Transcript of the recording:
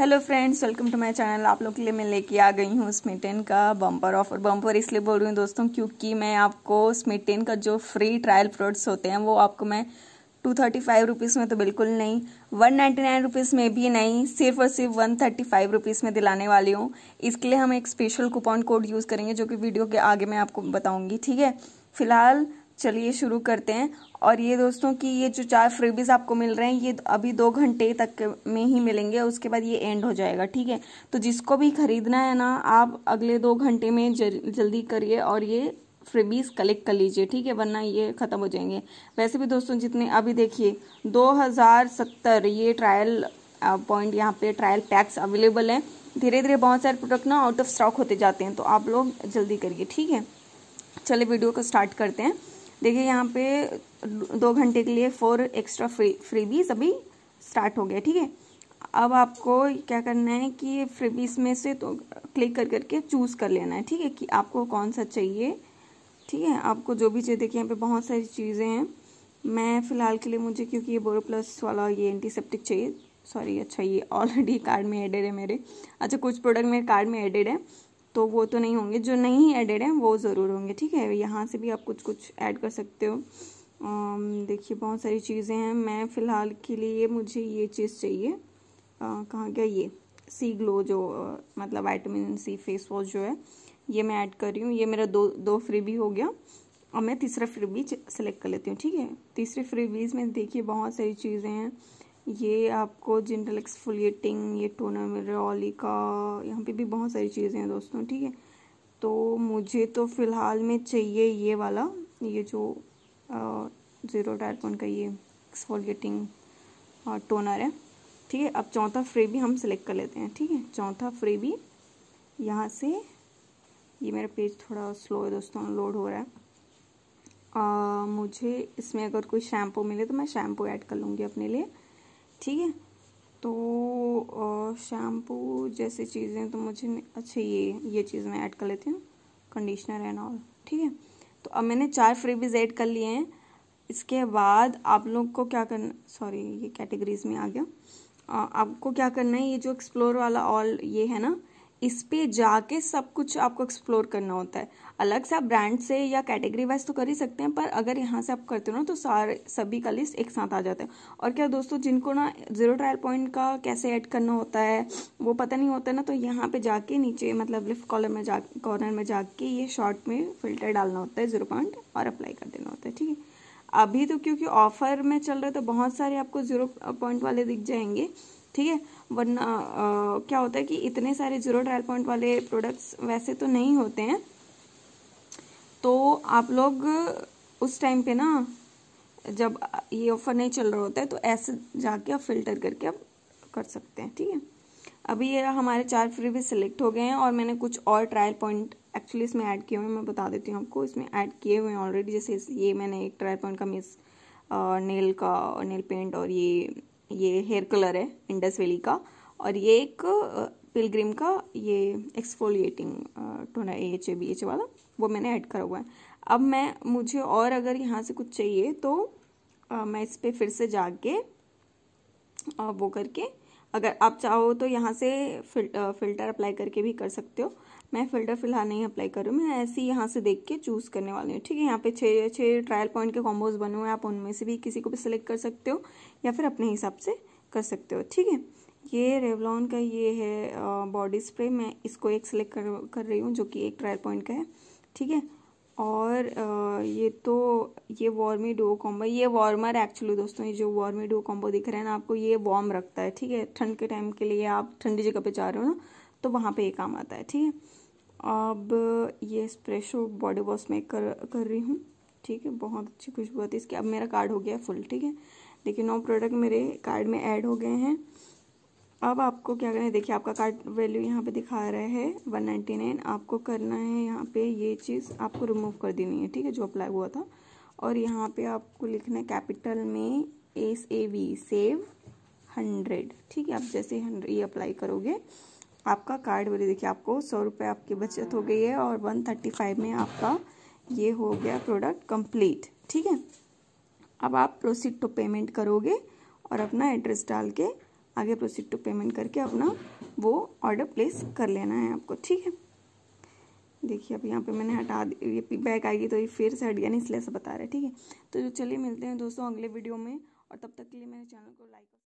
hello friends welcome to my channel आप लोग के लिए मैं लेके आ गई हूँ स्मिटेन का बम्पर ऑफर बम्पर इसलिए बोल रही हूँ दोस्तों क्योंकि मैं आपको स्मिटेन का जो फ्री ट्रायल प्रोडक्ट्स होते हैं वो आपको मैं टू थर्टी फाइव रुपीज़ में तो बिल्कुल नहीं वन नाइन्टी नाइन रुपीज़ में भी नहीं सिर्फ और सिर्फ वन थर्टी फाइव रुपीज़ में दिलाने वाली हूँ इसके लिए हम एक स्पेशल कूपन कोड यूज़ करेंगे जो कि वीडियो के आगे मैं आपको बताऊँगी ठीक है फिलहाल चलिए शुरू करते हैं और ये दोस्तों कि ये जो चार फ्रीबीज आपको मिल रहे हैं ये अभी दो घंटे तक में ही मिलेंगे उसके बाद ये एंड हो जाएगा ठीक है तो जिसको भी खरीदना है ना आप अगले दो घंटे में जल्दी करिए और ये फ्रीबीज कलेक्ट कर लीजिए ठीक है वरना ये ख़त्म हो जाएंगे वैसे भी दोस्तों जितने अभी देखिए दो ये ट्रायल पॉइंट यहाँ पे ट्रायल पैक्स अवेलेबल हैं धीरे धीरे बहुत सारे प्रोडक्ट ना आउट ऑफ स्टॉक होते जाते हैं तो आप लोग जल्दी करिए ठीक है चलिए वीडियो को स्टार्ट करते हैं देखिए यहाँ पे दो घंटे के लिए फोर एक्स्ट्रा फ्री फ्रीबीज अभी स्टार्ट हो गया ठीक है अब आपको क्या करना है कि फ्रीबीज में से तो क्लिक कर करके चूज़ कर लेना है ठीक है कि आपको कौन सा चाहिए ठीक है आपको जो भी चाहिए देखिए यहाँ पे बहुत सारी चीज़ें हैं मैं फ़िलहाल के लिए मुझे क्योंकि ये बोरो प्लस वाला ये एंटीसेप्टिक चाहिए सॉरी अच्छा ये ऑलरेडी कार्ड में एडेड है मेरे अच्छा कुछ प्रोडक्ट मेरे कार्ड में एडेड है तो वो तो नहीं होंगे जो नहीं एडेड हैं वो ज़रूर होंगे ठीक है यहाँ से भी आप कुछ कुछ ऐड कर सकते हो देखिए बहुत सारी चीज़ें हैं मैं फ़िलहाल के लिए मुझे ये चीज़ चाहिए कहाँ क्या ये सी ग्लो जो आ, मतलब वाइटामिन सी फेस वॉश जो है ये मैं ऐड कर रही हूँ ये मेरा दो दो फ्री भी हो गया और मैं तीसरा फ्री भी सेलेक्ट कर लेती हूँ ठीक है तीसरे फ्री में देखिए बहुत सारी चीज़ें हैं ये आपको जिनरल एक्सफोलिएटिंग ये टोनर टोनामेरोली का यहाँ पे भी बहुत सारी चीज़ें हैं दोस्तों ठीक है तो मुझे तो फ़िलहाल में चाहिए ये वाला ये जो ज़ीरो टायरपोन का ये एक्सफोलिएटिंग टोनर है ठीक है अब चौथा फ्रे भी हम सेलेक्ट कर लेते हैं ठीक है चौथा फ्रे भी यहाँ से ये मेरा पेज थोड़ा स्लो है दोस्तों लोड हो रहा है आ, मुझे इसमें अगर कोई शैम्पू मिले तो मैं शैम्पू ऐड कर लूँगी अपने लिए ठीक है तो शैम्पू जैसी चीज़ें तो मुझे अच्छा ये ये चीज़ मैं ऐड कर लेती हूँ कंडीशनर एंड ऑल ठीक है तो अब मैंने चार फ्रीबीज ऐड कर लिए हैं इसके बाद आप लोग को क्या करना सॉरी ये कैटेगरीज में आ गया आपको क्या करना है ये जो एक्सप्लोर वाला ऑल ये है ना इस पे जाके सब कुछ आपको एक्सप्लोर करना होता है अलग से आप ब्रांड से या कैटेगरी वाइज तो कर ही सकते हैं पर अगर यहाँ से आप करते हो ना तो सारे सभी का लिस्ट एक साथ आ जाता है और क्या दोस्तों जिनको ना ज़ीरो ट्रायल पॉइंट का कैसे ऐड करना होता है वो पता नहीं होता ना तो यहाँ पे जाके नीचे मतलब लिफ्ट कॉलर में जा कॉर्नर में जाके ये शॉर्ट में फ़िल्टर डालना होता है ज़ीरो पॉइंट और अप्लाई कर देना होता है ठीक है अभी तो क्योंकि ऑफर में चल रहे तो बहुत सारे आपको जीरो पॉइंट वाले दिख जाएंगे ठीक है वरना आ, क्या होता है कि इतने सारे जीरो ट्रायल पॉइंट वाले प्रोडक्ट्स वैसे तो नहीं होते हैं तो आप लोग उस टाइम पे ना जब ये ऑफर नहीं चल रहा होता है तो ऐसे जाके आप फिल्टर करके आप कर सकते हैं ठीक है अभी ये हमारे चार फ्री भी सिलेक्ट हो गए हैं और मैंने कुछ और ट्रायल पॉइंट एक्चुअली इसमें ऐड किए हुए हैं मैं बता देती हूँ आपको इसमें ऐड किए हुए हैं ऑलरेडी जैसे ये मैंने एक ट्राई पॉइंट का मिस नेल का नेल पेंट और ये ये हेयर कलर है इंडस वैली का और ये एक पिलग्रिम का ये exfoliating toner A H A B H वाला वो मैंने ऐड करा हुआ है अब मैं मुझे और अगर यहाँ से कुछ चाहिए तो आ, मैं इस पर फिर से जाके वो करके अगर आप चाहो तो यहाँ से फिल, आ, फिल्टर अप्लाई करके भी कर सकते हो मैं फिल्टर फिलहाल नहीं अप्लाई कर रही हूँ मैं ऐसे ही यहाँ से देख के चूज़ करने वाली हूँ ठीक है यहाँ पे छः छः ट्रायल पॉइंट के कॉम्बोज बने हुए हैं आप उनमें से भी किसी को भी सिलेक्ट कर सकते हो या फिर अपने हिसाब से कर सकते हो ठीक है ये रेवलॉन का ये है बॉडी स्प्रे मैं इसको एक सिलेक्ट कर कर रही हूँ जो कि एक ट्रायल पॉइंट का है ठीक है और आ, ये तो ये वार्मी डो कॉम्बो ये वार्मर एक्चुअली दोस्तों ये जो वार्मी डो कॉम्बो दिख रहा है ना आपको ये वार्म रखता है ठीक है ठंड के टाइम के लिए आप ठंडी जगह पे जा रहे हो ना तो वहाँ पे ये काम आता है ठीक है अब ये स्प्रेशो बॉडी वॉश में कर कर रही हूँ ठीक है बहुत अच्छी खुशबू आती है इसकी अब मेरा कार्ड हो गया है फुल ठीक है देखिए नौ प्रोडक्ट मेरे कार्ड में ऐड हो गए हैं अब आपको क्या करना है देखिए आपका कार्ड वैल्यू यहाँ पे दिखा रहा है वन नाइन्टी नाइन आपको करना है यहाँ पे ये चीज़ आपको रिमूव कर देनी है ठीक है जो अप्लाई हुआ था और यहाँ पे आपको लिखना है कैपिटल में S A V save hundred ठीक है आप जैसे हंड्रेड ये अप्लाई करोगे आपका कार्ड बोले देखिए आपको सौ रुपये आपकी बचत हो गई है और वन थर्टी फाइव में आपका ये हो गया प्रोडक्ट कंप्लीट ठीक है अब आप प्रोसीड टू पेमेंट करोगे और अपना एड्रेस डाल के आगे प्रोसीड टू पेमेंट करके अपना वो ऑर्डर प्लेस कर लेना है आपको ठीक है देखिए अब यहाँ पे मैंने हटा दी ये बैक आएगी तो ये फिर से हट गया नहीं इसलिए ऐसा बता रहा है ठीक है तो चलिए मिलते हैं दोस्तों अगले वीडियो में और तब तक के लिए मेरे चैनल को लाइक